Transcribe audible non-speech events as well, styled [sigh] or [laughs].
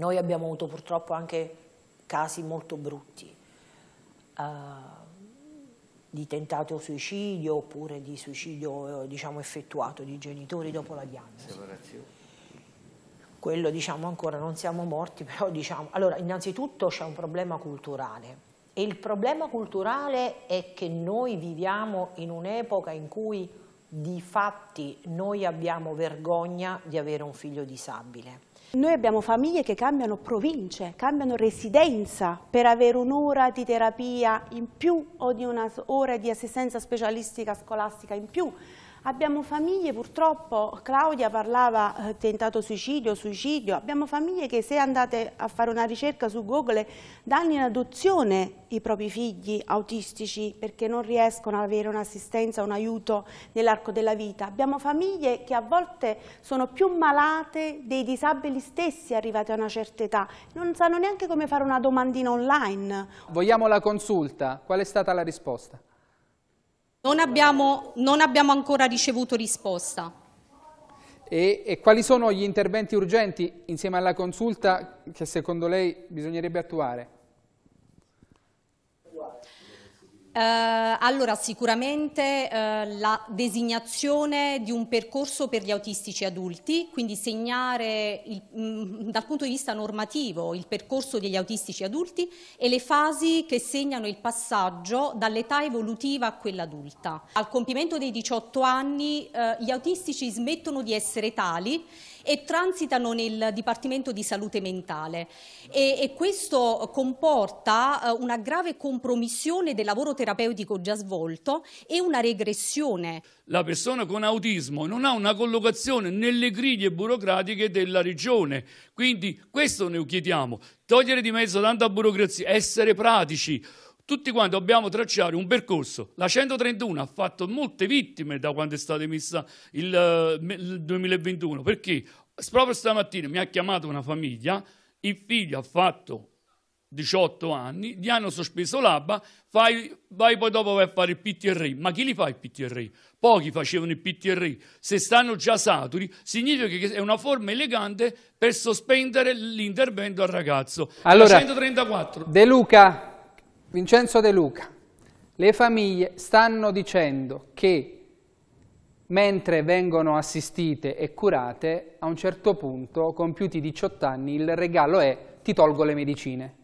Noi abbiamo avuto purtroppo anche casi molto brutti uh, di tentato suicidio oppure di suicidio eh, diciamo, effettuato di genitori dopo la diagnosi. Separazione quello diciamo ancora non siamo morti, [laughs] però diciamo, allora innanzitutto c'è un problema culturale e il problema culturale è che noi viviamo in un'epoca in cui di fatti noi abbiamo vergogna di avere un figlio disabile. Noi abbiamo famiglie che cambiano province, cambiano residenza per avere un'ora di terapia in più o di un'ora di assistenza specialistica scolastica in più Abbiamo famiglie, purtroppo, Claudia parlava eh, tentato suicidio, suicidio, abbiamo famiglie che se andate a fare una ricerca su Google danno in adozione i propri figli autistici perché non riescono ad avere un'assistenza, un aiuto nell'arco della vita. Abbiamo famiglie che a volte sono più malate dei disabili stessi arrivati a una certa età, non sanno neanche come fare una domandina online. Vogliamo la consulta, qual è stata la risposta? Non abbiamo, non abbiamo ancora ricevuto risposta. E, e, quali sono gli interventi urgenti insieme alla consulta che secondo lei bisognerebbe attuare? Eh, allora, sicuramente eh, la designazione di un percorso per gli autistici adulti, quindi segnare il, mh, mm, dal punto di vista normativo il percorso degli autistici adulti e le fasi che segnano il passaggio dall'età evolutiva a quella adulta. Al compimento dei 18 anni eh, gli autistici smettono di essere tali e transitano nel Dipartimento di Salute Mentale e, e questo comporta eh, una grave compromissione del lavoro terapeutico già svolto e una regressione. La persona con autismo non ha una collocazione nelle griglie burocratiche della regione, quindi questo ne chiediamo, togliere di mezzo tanta burocrazia, essere pratici. Tutti quanti dobbiamo tracciare un percorso. La 131 ha fatto molte vittime da quando è stata emessa il, 2021, eh, perché proprio stamattina mi ha chiamato una famiglia, il figlio ha fatto 18 anni, gli hanno sospeso l'ABBA, fai, vai poi dopo vai a fare il PTR. Ma chi li fa il PTR? Pochi facevano il PTR. Se stanno già saturi, significa che è una forma elegante per sospendere l'intervento al ragazzo. Allora, 134. De Luca, Vincenzo De Luca, le famiglie stanno dicendo che mentre vengono assistite e curate, a un certo punto, compiuti 18 anni, il regalo è ti tolgo le medicine.